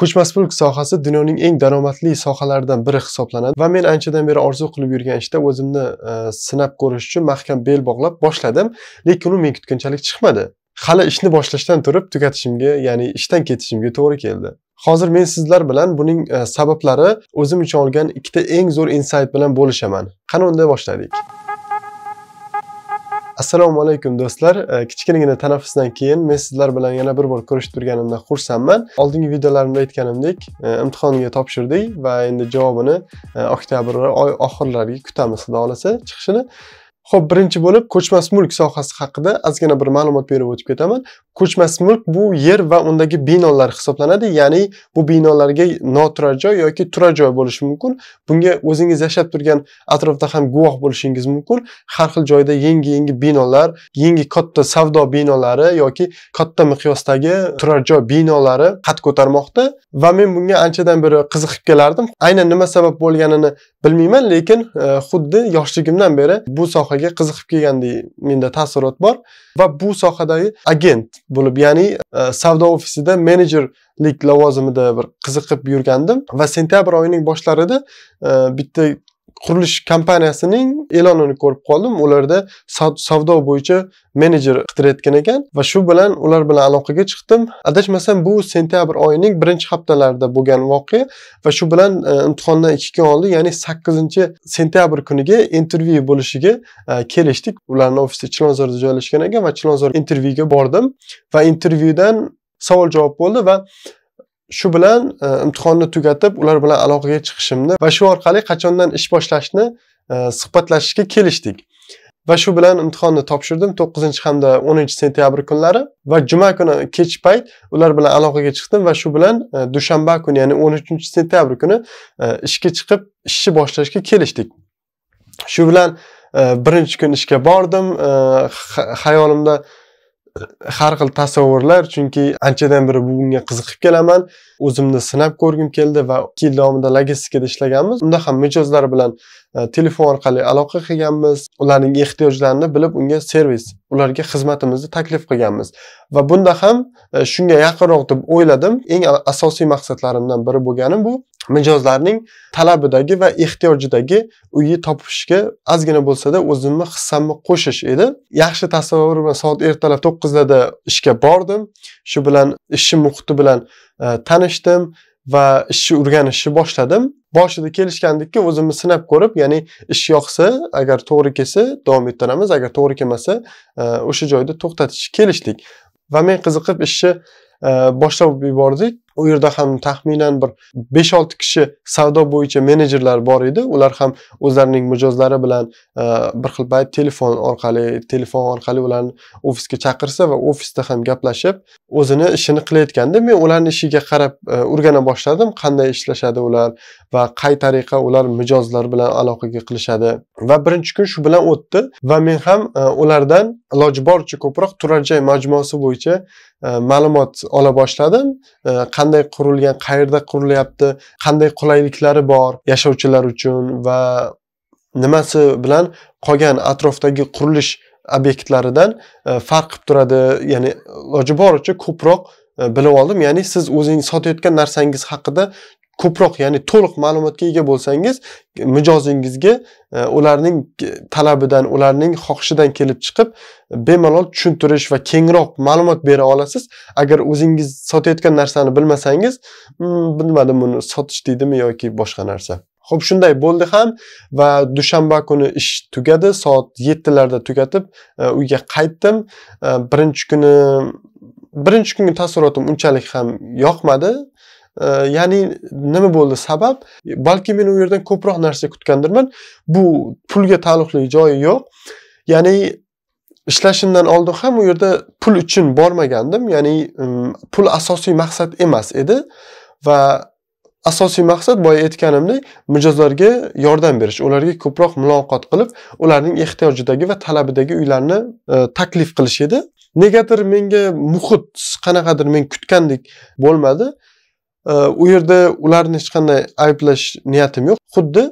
ko'chmas mulk sohasi dunyoning eng daromadli sohalaridan biri hisoblanadi va men anchadan beri orzu qilib yurgan ishda işte, o'zimni e, sinab ko'rish uchun mahkam bel bog'lab boshladim lekin u men kutganchalik chiqmadi hali ishni boshlashdan turib tugatishimga ya'ni ishdan ketishimga to'g'ri keldi hozir men sizlar bilan buning e, sabablari o'zim uchun olgan ikkita eng zo'r insight bilan bo'lishaman qani unda boshladik assalomu alaykum do'stlar e, kichkinagina tanaffusdan keyin men sizlar bilan yana bir bor ko'rishib turganimdan xursandman oldingi videolarimda aytganimdek e, imtihonga topshirdik va endi javobini e, oktyabr oy oxirlariga kutamiz xudo xohlasa chiqishini Xo'p, birinchi bo'lib ko'chmas mulk sohasi haqida ozgina bir ma'lumot berib o'tib ketaman. Ko'chmas mulk bu yer va undagi binolar hisoblanadi, ya'ni bu binolarga noturar joy yoki turar joy bo'lishi mumkin. Bunga o'zingiz yashab turgan atrofda ham guvoh bo'lishingiz mumkin. Har xil joyda yangi-yangi binolar, yangi katta savdo binolari yoki katta miqyosdagi turar joy binolari qad ko'tarmoqda va men bunga anchadan beri qiziqib kelardim. Aynan nima sabab bo'lganini bilmayman, lekin e, xuddi yoshligimdan beri bu sohaga sohalarga qiziqib kelgandek menda taassurot bor va bu sohadagi agent bo'lib ya'ni e, savdo ofisida menejerlik lavozimida bir qiziqib yurgandim va sentyabr oyining boshlarida e, bitta qurilish kompaniyasining e'lonini ko'rib qoldim ularda savdo bo'yicha menejer qidirayotgan ekan va shu bilan ular bilan aloqaga chiqdim adashmasam bu sentyabr oyining birinchi haftalarida bo'lgan voqea va shu bilan e, imtihondan ikki kun oldin ya'ni sakkizinchi sentyabr kuniga intervyu bo'lishiga e, kelishdik ularni ofisi chilonzorda joylashgan ekan va chilonzor intervyuga bordim va intervyudan savol javob bo'ldi va shu bilan e, imtihonni tugatib ular bilan aloqaga chiqishimni va shu orqali qachondan ish boshlashni e, suhbatlashishga kelishdik va shu bilan imtihonni topshirdim to'qqizinchi hamda o'ninchi sentyabr kunlari va juma kuni kech payt ular bilan aloqaga chiqdim va shu bilan e, dushanba kuni ya'ni o'n uchinchi sentyabr kuni ishga chiqib ishni boshlashga kelishdik shu bilan birinchi kun ishga bordim xayolimda har xil tasavvurlar chunki anchadan beri bunga qiziqib kelaman o'zimni sinab ko'rgim keldi va ikki yil davomida logistikada ishlaganmiz unda ham mijozlar bilan E, telefon orqali aloqa qilganmiz ularning ehtiyojlarini bilib unga servis ularga xizmatimizni taklif qilganmiz va bunda ham e, shunga yaqinroq deb o'yladim eng asosiy maqsadlarimdan biri bo'lgani bu mijozlarning talabidagi va ehtiyojidagi uyni topishga ozgina bo'lsada o'zimni hissamni qo'shish edi yaxshi tasavvur bilan soat ertalab to'qqizlarda ishga bordim shu bilan ishchi muhiti bilan e, tanishdim va ishni o'rganishni boshladim boshida kelishgandikki o'zimni sinab ko'rib ya'ni ish yoqsa agar to'g'ri kelsa davom ettiramiz agar to'g'ri kelmasa e, o'sha joyda to'xtatish kelishdik va men qiziqib ishni e, boshlab yubordik u yerda ham taxminan bir besh olti kishi savdo bo'yicha menejerlar bor edi ular ham o'zlarining mijozlari bilan e, bir xil payt telefon orqali telefon orqali ularni ofisga chaqirsa va ofisda ham gaplashib o'zini ishini qilayotganda men ularni ishiga qarab e, o'rgana boshladim qanday ishlashadi ular va qay tariqa ular mijozlar bilan aloqaga qilishadi va birinchi kun shu bilan o'tdi va men ham e, ulardan iloji boricha ko'proq turar joy majmuasi bo'yicha e, ma'lumot ola boshladim e, qanday qurilgan qayerda qurilyapti qanday qulayliklari bor yashovchilar uchun va nimasi bilan qolgan atrofdagi qurilish obyektlaridan farq qilib turadi ya'ni iloji boricha ko'proq bilib oldim ya'ni siz o'zingiz sotayotgan narsangiz haqida ko'proq ya'ni to'liq ma'lumotga ega bo'lsangiz mijozingizga e, ularning talabidan ularning xohishidan kelib chiqib bemalol tushuntirish va kengroq ma'lumot bera olasiz agar o'zingiz sotayotgan narsani bilmasangiz hmm, bilmadim buni sotish deydimi yoki boshqa narsa Xo'p, shunday bo'ldi ham va dushanba kuni ish tugadi, soat yettilarda tugatib, e, uyga qaytdim. E, birinchi kuni birinchi kungi taassurotim unchalik ham yoqmadi. ya'ni nima bo'ldi sabab balki men u yerdan ko'proq narsa kutgandirman bu pulga taalluqli joyi yo'q ya'ni ishlashimdan oldin ham u yerda pul uchun bormagandim ya'ni pul asosiy maqsad emas edi va asosiy maqsad boya aytganimdek mijozlarga yordam berish ularga ko'proq muloqot qilib ularning ehtiyojidagi va talabidagi uylarni e, taklif qilish edi negadir menga muhit qanaqadir men kutgandek bo'lmadi u yerda ularni hech qanday ayblash niyatim yo'q xuddi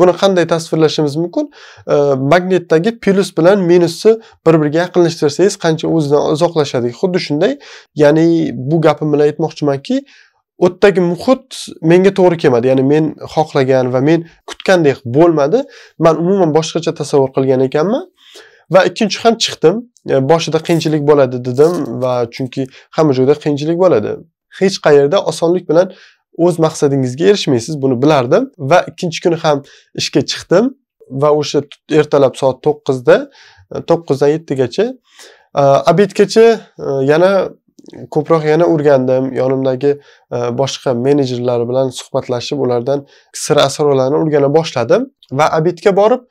buni qanday tasvirlashimiz mumkin magnitdagi plyus bilan minusni bir biriga yaqinlashtirsangiz qancha o'zidan uzoqlashadi xuddi shunday ya'ni bu gapim bilan aytmoqchimanki o'tdagi muhit menga to'g'ri kelmadi ya'ni men xohlagan va men kutgandek bo'lmadi man umuman boshqacha tasavvur qilgan ekanman va ikkinchi ham chiqdim boshida qiyinchilik bo'ladi dedim va chunki hamma joyda qiyinchilik bo'ladi hech qayerda osonlik bilan o'z maqsadingizga erishmaysiz buni bilardim va ikkinchi kuni ham ishga chiqdim va o'sha ertalab soat to'qqizda to'qqizdan yettigacha obedgacha yana ko'proq yana o'rgandim yonimdagi boshqa menejerlar bilan suhbatlashib ulardan sir asrorlarni o'rgana boshladim va obedga borib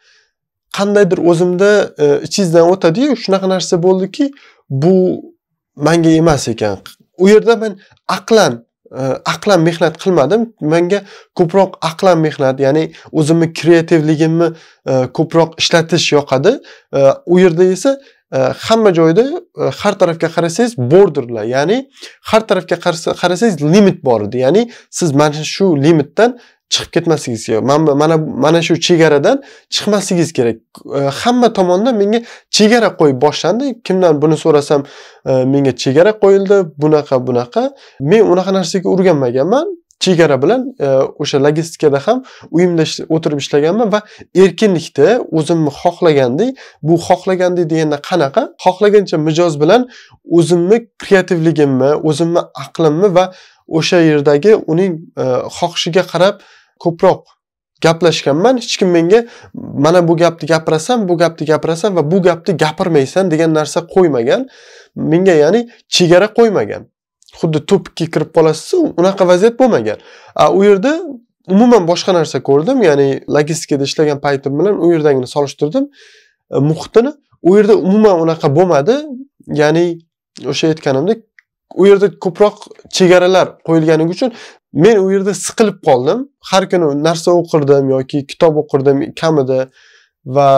qandaydir o'zimda e, ichingizdan o'tadiyu shunaqa narsa bo'ldiki bu manga emas ekan u yerda men aqlan e, aqlan mehnat qilmadim menga ko'proq aqlan mehnat ya'ni o'zimni kreativligimni e, ko'proq ishlatish yoqadi e, u yerda esa hamma joyda har tarafga qarasangiz borderlar ya'ni har tarafga qarasangiz limit bor edi ya'ni siz mana shu limitdan chiqib ketmasligingiz kerak mana mana mana shu chegaradan chiqmasligingiz kerak e, hamma tomondan menga chegara qo'yib boshlandi kimdan buni so'rasam e, menga chegara qo'yildi bunaqa bunaqa men unaqa narsaga o'rganmaganman chegara bilan e, o'sha logistikada ham uyimda o'tirib ishlaganman va erkinlikda o'zimni xohlagandek bu xohlagandek deganda qanaqa xohlagancha mijoz bilan o'zimni kreativligimni o'zimni aqlimni va o'sha yerdagi uning xohishiga qarab ko'proq gaplashganman hech kim menga mana bu gapni gapirasan bu gapni gapirasan va bu gapni gapirmaysan degan narsa qo'ymagan menga ya'ni chegara qo'ymagan xuddi topikka kirib qolasizu unaqa vaziyat bo'lmagan u yerda umuman boshqa narsa ko'rdim ya'ni logistikada ishlagan paytim bilan u yerdagini solishtirdim e, muhitini u yerda umuman unaqa bo'lmadi ya'ni o'sha aytganimdek u yerda ko'proq chegaralar qo'yilganligi uchun men u yerda siqilib qoldim har kuni narsa o'qirdim yoki kitob o'qirdim kamida va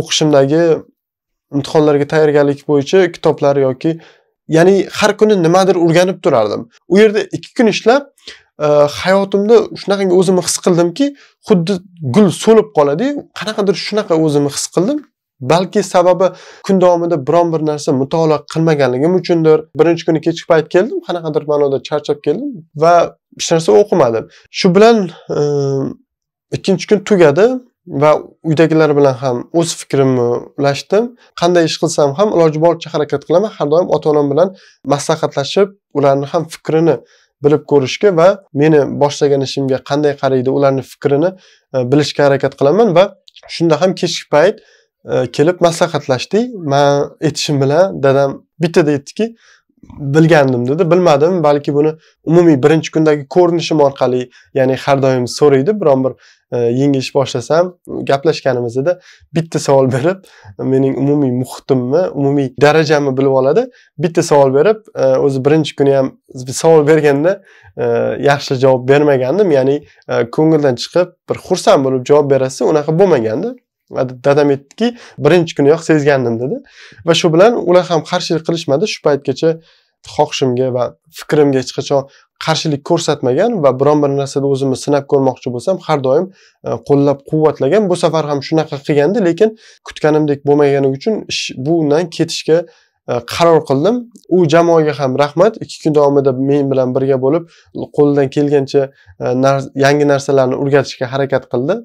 o'qishimdagi imtihonlarga tayyorgarlik bo'yicha kitoblar yoki ya'ni har kuni nimadir o'rganib turardim u yerda ikki kun ishlab e, hayotimda shunaqangi o'zimni his qildimki xuddi gul so'lib qoladiyu qanaqadir shunaqa o'zimni his qildim balki sababi kun davomida biron bir narsa mutolaa qilmaganligim uchundir birinchi kuni kechki payt keldim qanaqadir ma'noda charchab keldim va hech narsa o'qimadim shu bilan ehm, ikkinchi kun tugadi va uydagilar bilan ham o'z fikrimni ulashdim qanday ish qilsam ham iloji boricha harakat qilaman har doim ota onam bilan maslahatlashib ularni ham fikrini bilib ko'rishga va meni boshlagan ishimga qanday qaraydi ularni fikrini e, bilishga harakat qilaman va shunda ham kechki payt kelib maslahatlashdik man aytishim bilan dadam bittada aytdiki bilgandim dedi bilmadim balki buni umumiy birinchi kundagi ko'rinishim orqali ya'ni har doim so'raydi biron bir e, yangi ish boshlasam gaplashganimizda bitta savol berib mening umumiy muhitimni umumiy darajamni bilib oladi bitta savol berib e, o'zi birinchi kuni ham savol berganda e, yaxshi javob bermagandim ya'ni ko'ngildan chiqib bir xursand bo'lib javob berasiz unaqa bo'lmaganda dadam aytdiki birinchi kuniyoq sezgandim dedi va shu bilan ular ham qarshilik qilishmadi shu paytgacha xohishimga va fikrimga hech qachon qarshilik ko'rsatmagan va biron bir narsada o'zimni sinab ko'rmoqchi bo'lsam har doim e, qo'llab quvvatlagan bu safar ham shunaqa qilgandi lekin kutganimdek bo'lmagani uchun ish bundan ketishga E, qaror qildim u jamoaga ham rahmat ikki kun davomida men bilan birga bo'lib qo'lidan kelgancha e, yangi narsalarni o'rgatishga harakat qildi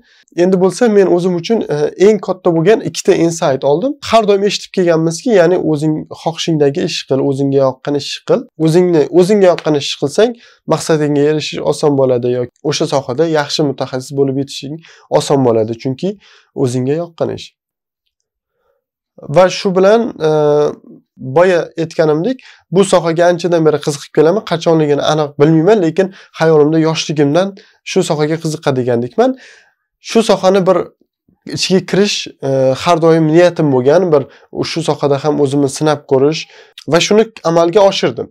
endi bo'lsa men o'zim uchun e, eng katta bo'lgan ikkita insayt oldim har doim eshitib kelganmizki ya'ni o'zing xohishingdagi ish qil o'zingga yoqqan ish qil o'zingni o'zingga yoqqan ish qilsang maqsadingga erishish oson bo'ladi yoki o'sha sohada yaxshi mutaxassis bo'lib yetishing oson bo'ladi chunki o'zingga yoqqan ish va shu bilan e, boya aytganimdek bu sohaga anchadan beri qiziqib kelaman qachonligini aniq bilmayman lekin hayolimda yoshligimdan shu sohaga qiziqadigandekman shu sohani bir ichiga kirish e, har doim niyatim bo'lgan bir shu sohada ham o'zimni sinab ko'rish va shuni amalga oshirdim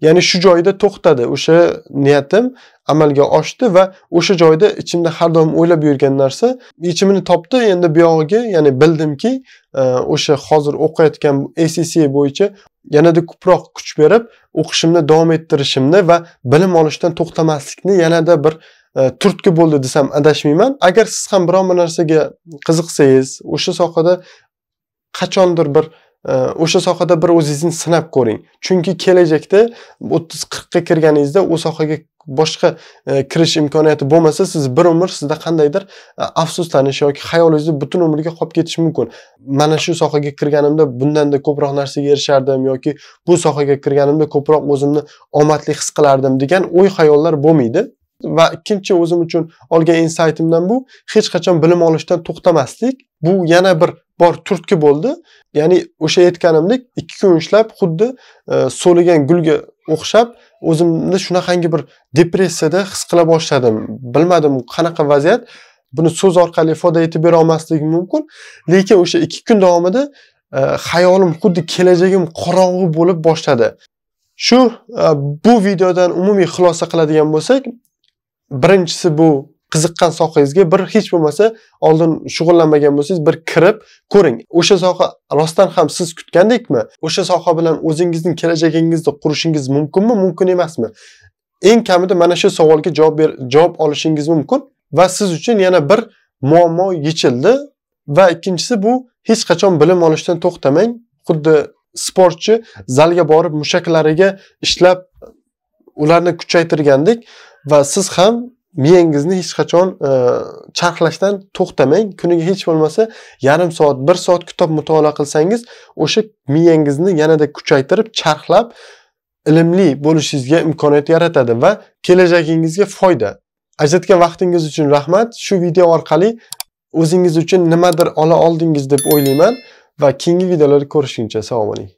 ya'ni shu joyida to'xtadi o'sha niyatim amalga oshdi va o'sha joyda ichimda har doim o'ylab yurgan narsa yechimini topdi endi buyog'iga ya'ni bildimki e, o'sha hozir o'qiyotgan acc bo'yicha yanada ko'proq kuch berib o'qishimni davom ettirishimni va bilim olishdan to'xtamaslikni yanada bir e, turtki bo'ldi desam adashmayman agar siz ham biron bir narsaga qiziqsangiz o'sha sohada qachondir bir o'sha sohada bir o'zingizni sinab ko'ring chunki kelajakda o'ttiz qirqqa kirganingizda u sohaga boshqa e, kirish imkoniyati bo'lmasa siz bir umr sizda qandaydir e, afsuslanish yoki xayolingizda butun umrga qolib ketishi mumkin mana shu sohaga kirganimda bundanda ko'proq narsaga erishardim yoki bu sohaga kirganimda ko'proq o'zimni omadli his qilardim degan o'y xayollar bo'lmaydi va ikkinchi o'zim uchun olgan insaytimdan bu hech qachon bilim olishdan to'xtamaslik bu yana bir bor turtki bo'ldi ya'ni o'sha aytganimdek ikki kun ishlab xuddi e, so'ligan gulga o'xshab o'zimni shunaqangi bir depressiyada his qila boshladim bilmadim qanaqa vaziyat buni so'z orqali ifoda etib bera olmasligim mumkin lekin o'sha ikki kun davomida e, xayolim xuddi kelajagim qorong'u bo'lib boshladi shu e, bu videodan umumiy xulosa qiladigan bo'lsak birinchisi bu qiziqqan sohangizga bir hech bo'lmasa oldin shug'ullanmagan bo'lsangiz bir kirib ko'ring o'sha soha rostdan ham siz kutgandekmi o'sha soha bilan o'zingizni kelajagingizni qurishingiz mumkinmi mumkin emasmi eng kamida mana shu savolga javob ber javob olishingiz mumkin va siz uchun yana bir muammo yechildi va ikkinchisi bu hech qachon bilim olishdan to'xtamang xuddi sportchi zalga borib mushaklariga ishlab ularni kuchaytirgandek va siz ham miyangizni hech qachon e, charxlashdan to'xtamang kuniga hech bo'lmasa yarim soat bir soat kitob mutolaa qilsangiz o'sha miyangizni yanada kuchaytirib charxlab ilmli bo'lishingizga imkoniyat yaratadi va kelajagingizga foyda ajratgan vaqtingiz uchun rahmat shu video orqali o'zingiz uchun nimadir ola oldingiz deb o'ylayman va keyingi videolarda ko'rishguncha sog' bo'ling